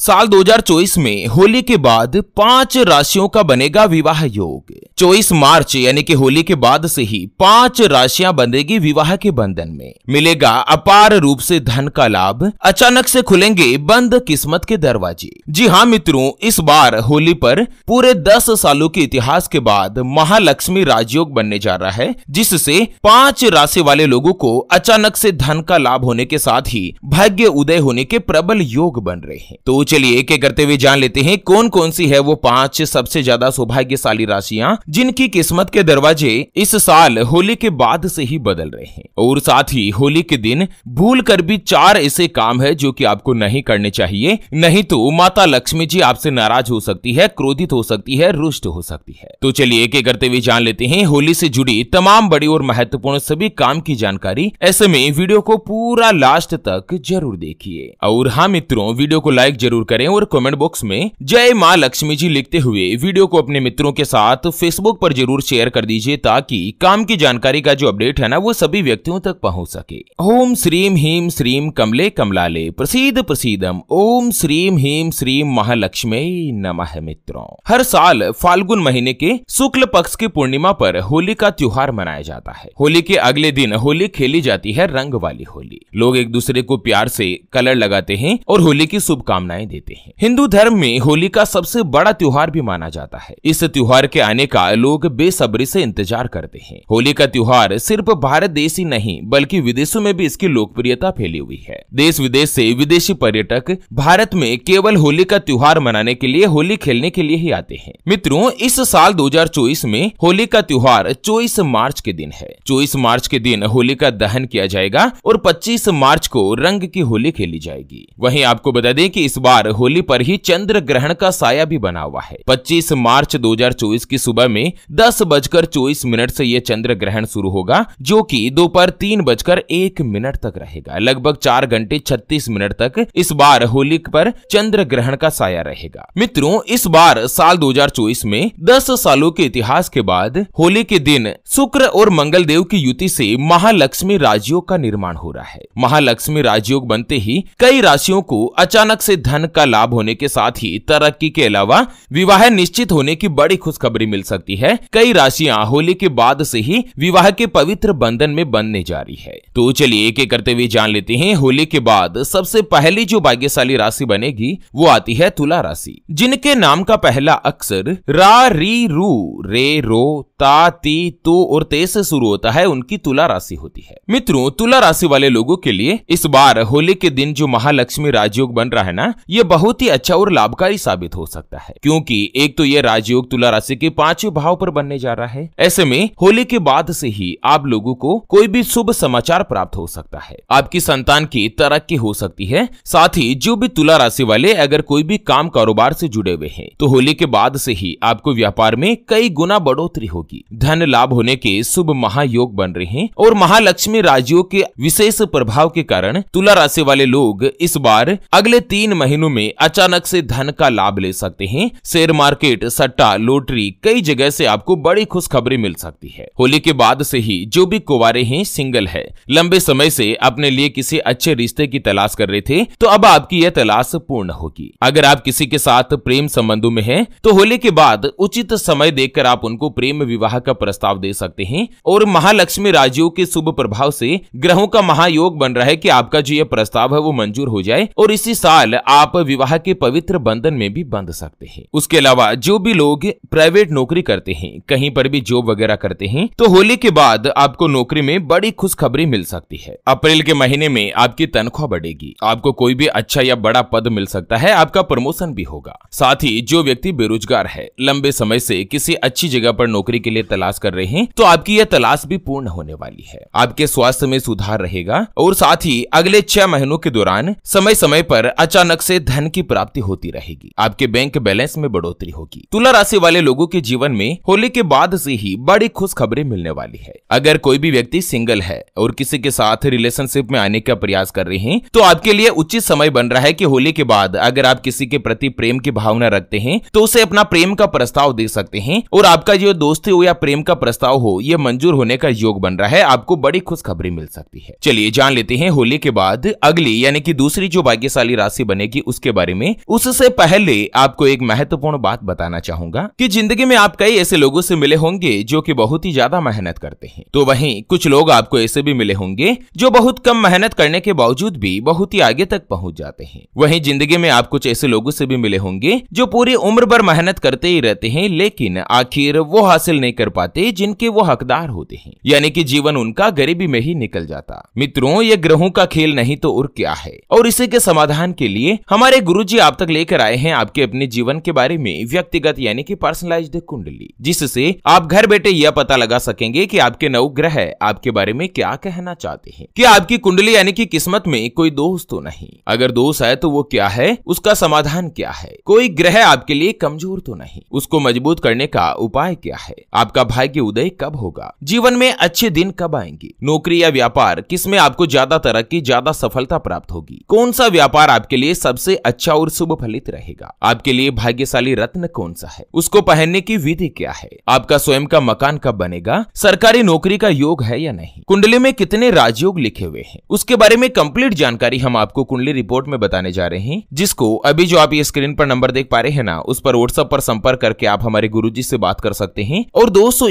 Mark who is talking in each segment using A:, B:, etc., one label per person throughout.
A: साल 2024 में होली के बाद पांच राशियों का बनेगा विवाह योग 24 मार्च यानी कि होली के बाद से ही पांच राशियां बनेगी विवाह के बंधन में मिलेगा अपार रूप से धन का लाभ अचानक से खुलेंगे बंद किस्मत के दरवाजे जी हाँ मित्रों इस बार होली पर पूरे दस सालों के इतिहास के बाद महालक्ष्मी राजयोग बनने जा रहा है जिससे पांच राशि वाले लोगों को अचानक से धन का लाभ होने के साथ ही भाग्य उदय होने के प्रबल योग बन रहे हैं तो चलिए एक एक करते हुए जान लेते हैं कौन कौन सी है वो पांच सबसे ज्यादा सौभाग्यशाली राशियां जिनकी किस्मत के दरवाजे इस साल होली के बाद से ही बदल रहे हैं और साथ ही होली के दिन भूल कर भी चार ऐसे काम है जो कि आपको नहीं करने चाहिए नहीं तो माता लक्ष्मी जी आपसे नाराज हो सकती है क्रोधित हो सकती है रुष्ट हो सकती है तो चलिए एक एक करते हुए जान लेते हैं होली से जुड़ी तमाम बड़ी और महत्वपूर्ण सभी काम की जानकारी ऐसे में वीडियो को पूरा लास्ट तक जरूर देखिए और हाँ मित्रों वीडियो को लाइक जरूर जरूर करें और कमेंट बॉक्स में जय माँ लक्ष्मी जी लिखते हुए वीडियो को अपने मित्रों के साथ फेसबुक पर जरूर शेयर कर दीजिए ताकि काम की जानकारी का जो अपडेट है ना वो सभी व्यक्तियों तक पहुँच सके ओम श्रीम हीम श्रीम कमले कमलाले प्रसिद्ध प्रसिद्धम ओम श्रीम हीम श्रीम महालक्ष्मी नम मित्रों हर साल फाल्गुन महीने के शुक्ल पक्ष की पूर्णिमा पर होली का त्योहार मनाया जाता है होली के अगले दिन होली खेली जाती है रंग वाली होली लोग एक दूसरे को प्यार से कलर लगाते हैं और होली की शुभकामनाएं देते हैं हिंदू धर्म में होली का सबसे बड़ा त्योहार भी माना जाता है इस त्योहार के आने का लोग बेसब्री से इंतजार करते हैं होली का त्योहार सिर्फ भारत देश ही नहीं बल्कि विदेशों में भी इसकी लोकप्रियता फैली हुई है देश विदेश से विदेशी पर्यटक भारत में केवल होली का त्योहार मनाने के लिए होली खेलने के लिए ही आते हैं मित्रों इस साल 2024 में होली का त्योहार 24 मार्च के दिन है 24 मार्च के दिन होली का दहन किया जाएगा और 25 मार्च को रंग की होली खेली जाएगी वहीं आपको बता दें कि इस बार बार होली पर ही चंद्र ग्रहण का साया भी बना हुआ है 25 मार्च 2024 की सुबह में दस बजकर चौबीस मिनट से यह चंद्र ग्रहण शुरू होगा जो कि दोपहर तीन बजकर एक मिनट तक रहेगा लगभग चार घंटे छत्तीस मिनट तक इस बार होली पर चंद्र ग्रहण का साया रहेगा मित्रों इस बार साल 2024 में 10 सालों के इतिहास के बाद होली के दिन शुक्र और मंगल देव की युति से महालक्ष्मी राजयोग का निर्माण हो रहा है महालक्ष्मी राजयोग बनते ही कई राशियों को अचानक से धन धन का लाभ होने के साथ ही तरक्की के अलावा विवाह निश्चित होने की बड़ी खुशखबरी मिल सकती है कई राशियां होली के बाद से ही विवाह के पवित्र बंधन में बनने जा रही है तो चलिए एक एक करते हुए जान लेते हैं होली के बाद सबसे पहली जो भाग्यशाली राशि बनेगी वो आती है तुला राशि जिनके नाम का पहला अक्षर रा री रू रे रो ता ती तो और ते से शुरू होता है उनकी तुला राशि होती है मित्रों तुला राशि वाले लोगों के लिए इस बार होली के दिन जो महालक्ष्मी राजयोग बन रहा है ना ये बहुत ही अच्छा और लाभकारी साबित हो सकता है क्योंकि एक तो ये राजयोग तुला राशि के पांचवें भाव पर बनने जा रहा है ऐसे में होली के बाद से ही आप लोगों को कोई भी शुभ समाचार प्राप्त हो सकता है आपकी संतान की तरक्की हो सकती है साथ ही जो भी तुला राशि वाले अगर कोई भी काम कारोबार से जुड़े हुए हैं तो होली के बाद से ही आपको व्यापार में कई गुना बढ़ोतरी होगी धन लाभ होने के शुभ महायोग बन रहे हैं और महालक्ष्मी राजयोग के विशेष प्रभाव के कारण तुला राशि वाले लोग इस बार अगले तीन महीने दिनों में अचानक से धन का लाभ ले सकते हैं शेयर मार्केट सट्टा लोटरी कई जगह से आपको बड़ी खुशखबरी मिल सकती है होली के बाद से ही जो भी कुवारे हैं सिंगल है लंबे समय से अपने लिए किसी अच्छे रिश्ते की तलाश कर रहे थे तो अब आपकी यह तलाश पूर्ण होगी अगर आप किसी के साथ प्रेम संबंधों में है तो होली के बाद उचित समय देखकर आप उनको प्रेम विवाह का प्रस्ताव दे सकते हैं और महालक्ष्मी राजयोग के शुभ प्रभाव से ग्रहों का महायोग बन रहा है कि आपका जो यह प्रस्ताव है वो मंजूर हो जाए और इसी साल आप आप विवाह के पवित्र बंधन में भी बंध सकते हैं उसके अलावा जो भी लोग प्राइवेट नौकरी करते हैं कहीं पर भी जॉब वगैरह करते हैं तो होली के बाद आपको नौकरी में बड़ी खुशखबरी मिल सकती है अप्रैल के महीने में आपकी तनख्वाह बढ़ेगी आपको कोई भी अच्छा या बड़ा पद मिल सकता है आपका प्रमोशन भी होगा साथ ही जो व्यक्ति बेरोजगार है लंबे समय से किसी अच्छी जगह पर नौकरी के लिए तलाश कर रहे हैं तो आपकी यह तलाश भी पूर्ण होने वाली है आपके स्वास्थ्य में सुधार रहेगा और साथ ही अगले छह महीनों के दौरान समय समय पर अचानक से धन की प्राप्ति होती रहेगी आपके बैंक बैलेंस में बढ़ोतरी होगी तुला राशि वाले लोगों के जीवन में होली के बाद से ही बड़ी खुशखबरी मिलने वाली है अगर कोई भी व्यक्ति सिंगल है और किसी के साथ रिलेशनशिप में आने का प्रयास कर रहे हैं तो आपके लिए उचित समय बन रहा है की होली के बाद अगर आप किसी के प्रति प्रेम की भावना रखते हैं तो उसे अपना प्रेम का प्रस्ताव दे सकते हैं और आपका जो दोस्ती हो या प्रेम का प्रस्ताव हो ये मंजूर होने का योग बन रहा है आपको बड़ी खुशखबरी मिल सकती है चलिए जान लेते हैं होली के बाद अगली यानी कि दूसरी जो भाग्यशाली राशि बनेगी उसके बारे में उससे पहले आपको एक महत्वपूर्ण बात बताना चाहूंगा कि जिंदगी में आप कई ऐसे लोगों से मिले होंगे जो कि बहुत ही ज्यादा मेहनत करते हैं तो वहीं कुछ लोग आपको ऐसे भी मिले होंगे जो बहुत कम मेहनत करने के बावजूद भी बहुत ही आगे तक पहुंच जाते हैं वहीं जिंदगी में आप कुछ ऐसे लोगों से भी मिले होंगे जो पूरी उम्र भर मेहनत करते ही रहते हैं लेकिन आखिर वो हासिल नहीं कर पाते जिनके वो हकदार होते हैं यानी कि जीवन उनका गरीबी में ही निकल जाता मित्रों ये ग्रहों का खेल नहीं तो और क्या है और इसी के समाधान के लिए हम हमारे गुरु जी आप तक लेकर आए हैं आपके अपने जीवन के बारे में व्यक्तिगत यानी कि पर्सनलाइज्ड कुंडली जिससे आप घर बैठे यह पता लगा सकेंगे कि आपके नव ग्रह आपके बारे में क्या कहना चाहते हैं कि आपकी कुंडली यानी कि किस्मत में कोई दोष तो नहीं अगर दोष है तो वो क्या है उसका समाधान क्या है कोई ग्रह आपके लिए कमजोर तो नहीं उसको मजबूत करने का उपाय क्या है आपका भाग्य उदय कब होगा जीवन में अच्छे दिन कब आएंगे नौकरी या व्यापार किसमें आपको ज्यादा तरक्की ज्यादा सफलता प्राप्त होगी कौन सा व्यापार आपके लिए सबसे सबसे अच्छा और शुभ फलित रहेगा आपके लिए भाग्यशाली रत्न कौन सा है उसको पहनने की विधि क्या है आपका स्वयं का मकान कब बनेगा सरकारी नौकरी का योग है या नहीं कुंडली में कितने राजयोग लिखे हुए हैं उसके बारे में कंप्लीट जानकारी हम आपको कुंडली रिपोर्ट में बताने जा रहे हैं जिसको अभी जो आप ये स्क्रीन पर नंबर देख पा रहे हैं ना उस पर व्हाट्सएप पर संपर्क करके आप हमारे गुरु से बात कर सकते हैं और दो सौ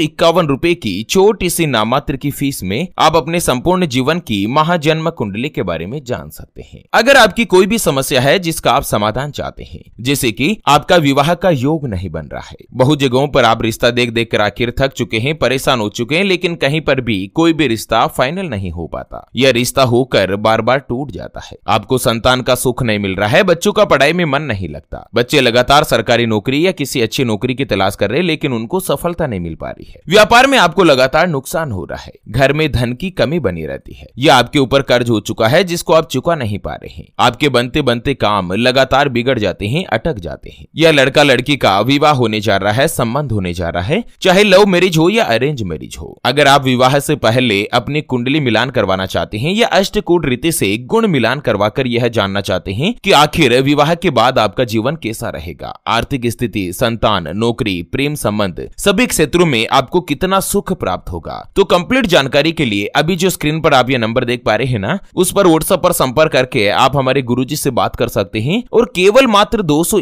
A: की छोटी सी नामात्र की फीस में आप अपने संपूर्ण जीवन की महाजन्म कुंडली के बारे में जान सकते हैं अगर आपकी कोई भी समस्या है जिसका आप समाधान चाहते हैं जैसे कि आपका विवाह का योग नहीं बन रहा है बहुत जगहों पर आप रिश्ता देख देख कर आखिर थक चुके हैं परेशान हो चुके हैं लेकिन कहीं पर भी कोई भी रिश्ता फाइनल नहीं हो पाता यह रिश्ता होकर बार बार टूट जाता है आपको संतान का सुख नहीं मिल रहा है बच्चों का पढ़ाई में मन नहीं लगता बच्चे लगातार सरकारी नौकरी या किसी अच्छी नौकरी की तलाश कर रहे लेकिन उनको सफलता नहीं मिल पा रही है व्यापार में आपको लगातार नुकसान हो रहा है घर में धन की कमी बनी रहती है यह आपके ऊपर कर्ज हो चुका है जिसको आप चुका नहीं पा रहे हैं आपके बनते बनते काम काम लगातार बिगड़ जाते हैं अटक जाते हैं यह लड़का लड़की का विवाह होने जा रहा है संबंध होने जा रहा है चाहे लव मैरिज हो या अरेंज मैरिज हो अगर आप विवाह से पहले अपनी कुंडली मिलान करवाना चाहते हैं या अष्टकूट रीति से गुण मिलान करवाकर यह जानना चाहते हैं कि आखिर विवाह के बाद आपका जीवन कैसा रहेगा आर्थिक स्थिति संतान नौकरी प्रेम संबंध सभी क्षेत्रों में आपको कितना सुख प्राप्त होगा तो कंप्लीट जानकारी के लिए अभी जो स्क्रीन पर आप ये नंबर देख पा रहे हैं ना उस पर व्हाट्सएप पर संपर्क करके आप हमारे गुरु से बात कर सकते सकते हैं और केवल मात्र दो सौ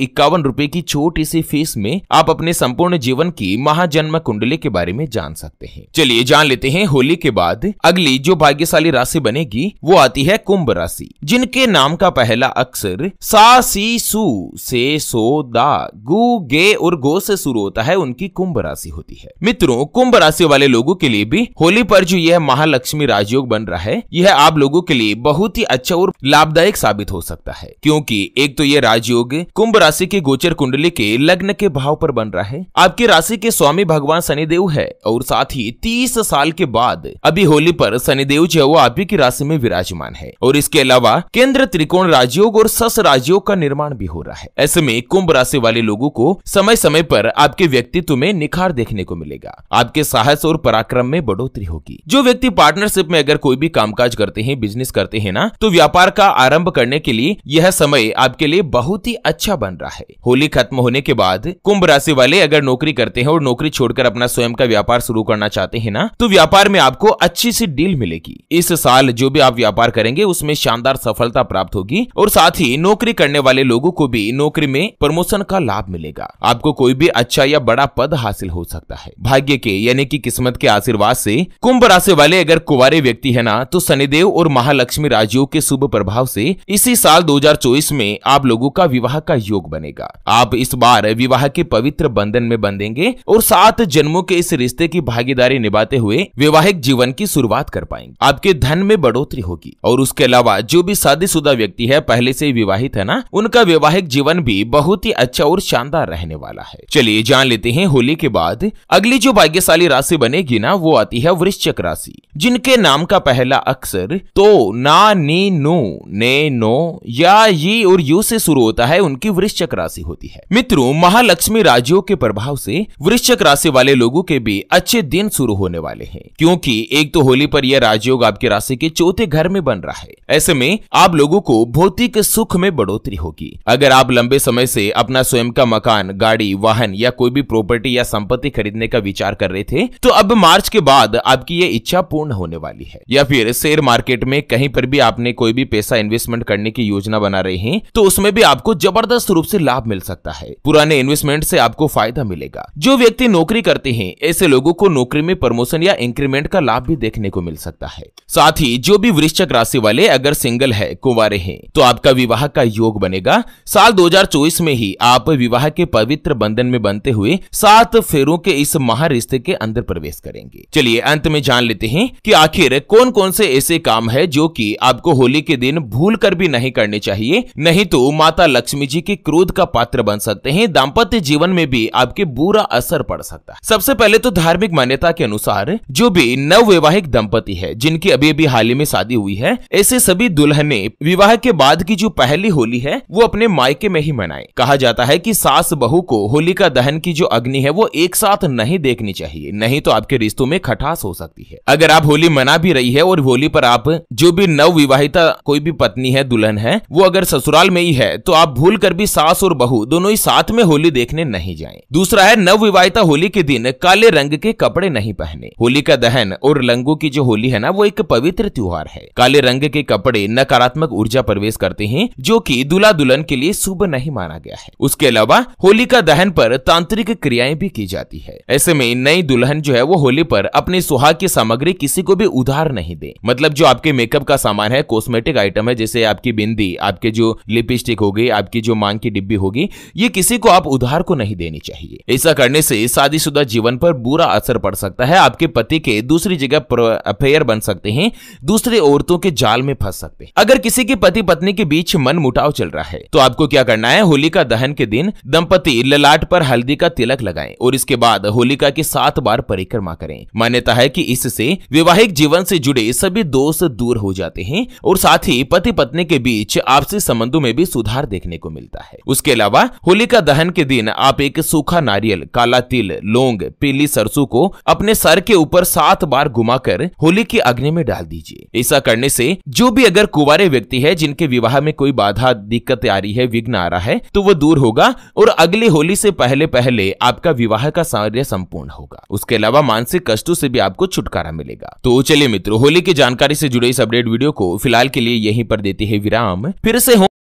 A: की छोटी सी फीस में आप अपने संपूर्ण जीवन की महाजन्म कुंडली के बारे में जान सकते हैं चलिए जान लेते हैं होली के बाद अगली जो भाग्यशाली राशि बनेगी वो आती है कुंभ राशि जिनके नाम का पहला अक्षर सा सी सु से सो दा गु गे और गो से शुरू होता है उनकी कुंभ राशि होती है मित्रों कुंभ राशि वाले लोगों के लिए भी होली पर जो यह महालक्ष्मी राजयोग बन रहा है यह आप लोगों के लिए बहुत ही अच्छा और लाभदायक साबित हो सकता है क्योंकि क्योंकि एक तो ये राजयोग कुंभ राशि के गोचर कुंडली के लग्न के भाव पर बन रहा है आपकी राशि के स्वामी भगवान शनिदेव है और साथ ही तीस साल के बाद अभी होली पर शनिदेव जो है वो आप ही की राशि में विराजमान है और इसके अलावा केंद्र त्रिकोण राजयोग और सस राजयोग का निर्माण भी हो रहा है ऐसे में कुंभ राशि वाले लोगों को समय समय पर आपके व्यक्तित्व में निखार देखने को मिलेगा आपके साहस और पराक्रम में बढ़ोतरी होगी जो व्यक्ति पार्टनरशिप में अगर कोई भी कामकाज करते हैं बिजनेस करते हैं ना तो व्यापार का आरंभ करने के लिए यह समय समय आपके लिए बहुत ही अच्छा बन रहा है होली खत्म होने के बाद कुंभ राशि वाले अगर नौकरी करते हैं और नौकरी छोड़कर अपना स्वयं का व्यापार शुरू करना चाहते हैं ना तो व्यापार में आपको अच्छी सी डील मिलेगी इस साल जो भी आप व्यापार करेंगे उसमें शानदार सफलता प्राप्त होगी और साथ ही नौकरी करने वाले लोगों को भी नौकरी में प्रमोशन का लाभ मिलेगा आपको कोई भी अच्छा या बड़ा पद हासिल हो सकता है भाग्य के यानी कि किस्मत के आशीर्वाद से कुंभ राशि वाले अगर कुंवारे व्यक्ति है ना तो शनिदेव और महालक्ष्मी राजयोग के शुभ प्रभाव से इसी साल 2024 इसमें आप लोगों का विवाह का योग बनेगा आप इस बार विवाह के पवित्र बंधन में बंधेंगे और सात जन्मों के इस रिश्ते की भागीदारी निभाते हुए वैवाहिक जीवन की शुरुआत कर पाएंगे आपके धन में बढ़ोतरी होगी और उसके अलावा जो भी शादीशुदा व्यक्ति है पहले से विवाहित है ना उनका वैवाहिक जीवन भी बहुत ही अच्छा और शानदार रहने वाला है चलिए जान लेते हैं होली के बाद अगली जो भाग्यशाली राशि बनेगी ना वो आती है वृश्चिक राशि जिनके नाम का पहला अक्षर तो ना नी नू ने नो या ये राशि और यू से शुरू होता है उनकी वृश्चक राशि होती है मित्रों महालक्ष्मी राज्यों के प्रभाव से वृश्चक राशि वाले लोगों के भी अच्छे दिन शुरू होने वाले हैं क्योंकि एक तो होली पर यह राजयोग आपकी राशि के चौथे घर में बन रहा है ऐसे में आप लोगों को भौतिक सुख में बढ़ोतरी होगी अगर आप लंबे समय से अपना स्वयं का मकान गाड़ी वाहन या कोई भी प्रॉपर्टी या संपत्ति खरीदने का विचार कर रहे थे तो अब मार्च के बाद आपकी ये इच्छा पूर्ण होने वाली है या फिर शेयर मार्केट में कहीं पर भी आपने कोई भी पैसा इन्वेस्टमेंट करने की योजना बना रहे हैं हैं तो उसमें भी आपको जबरदस्त रूप से लाभ मिल सकता है पुराने इन्वेस्टमेंट से आपको फायदा मिलेगा जो व्यक्ति नौकरी करते हैं ऐसे लोगों को नौकरी में प्रमोशन या इंक्रीमेंट का लाभ भी देखने को मिल सकता है साथ ही जो भी वृश्चिक राशि वाले अगर सिंगल है कुंवारे हैं तो आपका विवाह का योग बनेगा साल चौबीस में ही आप विवाह के पवित्र बंधन में बनते हुए सात फेरों के इस रिश्ते के अंदर प्रवेश करेंगे चलिए अंत में जान लेते हैं कि आखिर कौन कौन से ऐसे काम है जो कि आपको होली के दिन भूल कर भी नहीं करने चाहिए नहीं तो माता लक्ष्मी जी के क्रोध का पात्र बन सकते हैं दाम्पत्य जीवन में भी आपके बुरा असर पड़ सकता है सबसे पहले तो धार्मिक मान्यता के अनुसार जो भी नववैवाहिक दंपति है जिनकी अभी अभी हाल ही में शादी हुई है ऐसे सभी दुल्हने विवाह के बाद की जो पहली होली है वो अपने मायके में ही मनाए कहा जाता है की सास बहू को होली का दहन की जो अग्नि है वो एक साथ नहीं देखनी चाहिए नहीं तो आपके रिश्तों में खटास हो सकती है अगर आप होली मना भी रही है और होली पर आप जो भी नव विवाहिता कोई भी पत्नी है दुल्हन है वो अगर ससुराल में ही है तो आप भूल कर भी सास और बहू दोनों ही साथ में होली देखने नहीं जाएं। दूसरा है नव विवाहिता होली के दिन काले रंग के कपड़े नहीं पहने होली का दहन और रंगों की जो होली है ना वो एक पवित्र त्योहार है काले रंग के कपड़े नकारात्मक ऊर्जा प्रवेश करते हैं जो की दुला दुल्हन के लिए शुभ नहीं माना गया है उसके अलावा होली का दहन पर तांत्रिक क्रियाएं भी की जाती है ऐसे में नई दुल्हन जो है वो होली पर अपने सुहाग की सामग्री किसी को भी उधार नहीं दे मतलब जो आपके मेकअप का सामान है कॉस्मेटिक आइटम है जैसे आपकी बिंदी आपके जो लिपस्टिक होगी आपकी जो मांग की डिब्बी होगी ये किसी को आप उधार को नहीं देनी चाहिए ऐसा करने से शादीशुदा जीवन पर बुरा असर पड़ सकता है आपके पति के दूसरी जगह अफेयर बन सकते हैं दूसरे औरतों के जाल में फंस सकते हैं अगर किसी के पति पत्नी के बीच मन मुटाव चल रहा है तो आपको क्या करना है होलिका दहन के दिन दंपति ललाट पर हल्दी का तिलक लगाए और इसके बाद होलिका की सात बार परिक्रमा करें मान्यता है कि इससे वैवाहिक जीवन से जुड़े सभी दोष दूर हो जाते हैं और साथ ही पति पत्नी के बीच आपसी संबंधों में भी सुधार देखने को मिलता है उसके अलावा होलिका दहन के दिन आप एक सूखा नारियल काला तिल लौंग पीली सरसों को अपने सर के ऊपर सात बार घुमाकर होली की अग्नि में डाल दीजिए ऐसा करने से जो भी अगर कुवारे व्यक्ति है जिनके विवाह में कोई बाधा दिक्कत आ रही है विघ्न आ रहा है तो वो दूर होगा और अगली होली से पहले पहले आपका विवाह का कार्य संपूर्ण होगा उसके अलावा मानसिक कष्टों से भी आपको छुटकारा मिलेगा तो चलिए मित्रों होली की जानकारी से जुड़े इस अपडेट वीडियो को फिलहाल के लिए यहीं पर देते हैं विराम फिर से हो